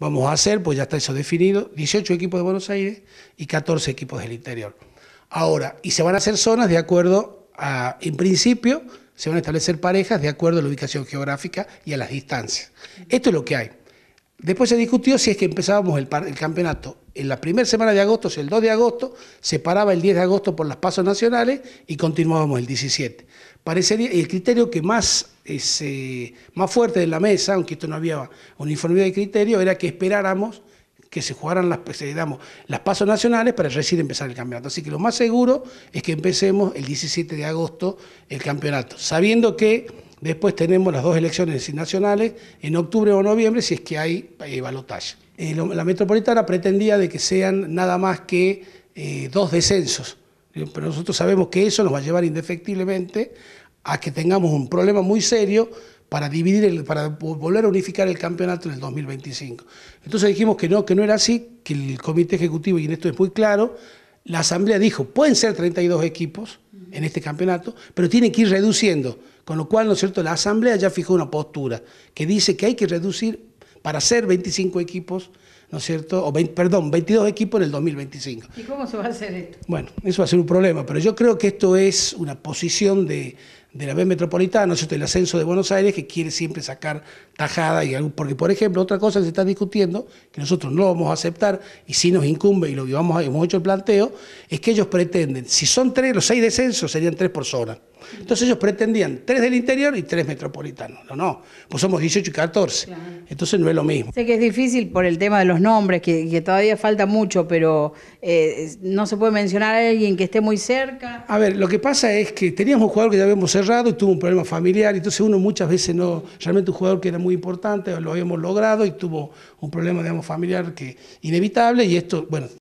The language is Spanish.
Vamos a hacer, pues ya está eso definido, 18 equipos de Buenos Aires y 14 equipos del interior. Ahora, y se van a hacer zonas de acuerdo a, en principio, se van a establecer parejas de acuerdo a la ubicación geográfica y a las distancias. Esto es lo que hay. Después se discutió si es que empezábamos el, el campeonato en la primera semana de agosto, o el 2 de agosto, se paraba el 10 de agosto por las pasos nacionales y continuábamos el 17. Parecería el criterio que más, es, este, más fuerte de la mesa, aunque esto no había uniformidad de criterio, era que esperáramos que se jugaran las, pues, las pasos nacionales para recién empezar el campeonato. Así que lo más seguro es que empecemos el 17 de agosto el campeonato, sabiendo que Después tenemos las dos elecciones nacionales en octubre o noviembre, si es que hay eh, balotaje. Eh, la metropolitana pretendía de que sean nada más que eh, dos descensos, pero nosotros sabemos que eso nos va a llevar indefectiblemente a que tengamos un problema muy serio para dividir el, para volver a unificar el campeonato en el 2025. Entonces dijimos que no, que no era así, que el comité ejecutivo y en esto es muy claro, la asamblea dijo, pueden ser 32 equipos, en este campeonato, pero tiene que ir reduciendo, con lo cual, ¿no es cierto?, la Asamblea ya fijó una postura que dice que hay que reducir para ser 25 equipos, ¿no es cierto?, o 20, perdón, 22 equipos en el 2025. ¿Y cómo se va a hacer esto? Bueno, eso va a ser un problema, pero yo creo que esto es una posición de, de la B Metropolitana, ¿cierto? el ascenso de Buenos Aires, que quiere siempre sacar tajada, y algo, porque por ejemplo, otra cosa que se está discutiendo, que nosotros no vamos a aceptar, y sí nos incumbe, y lo que hemos hecho el planteo, es que ellos pretenden, si son tres, los seis descensos serían tres por zona. Entonces ellos pretendían tres del interior y tres metropolitanos. No, no, pues somos 18 y 14. Entonces no es lo mismo. Sé que es difícil por el tema de los nombres, que, todavía falta mucho, pero eh, no se puede mencionar a alguien que esté muy cerca. A ver, lo que pasa es que teníamos un jugador que ya habíamos y tuvo un problema familiar. Entonces uno muchas veces no, realmente un jugador que era muy importante, lo habíamos logrado y tuvo un problema, digamos, familiar que inevitable y esto, bueno,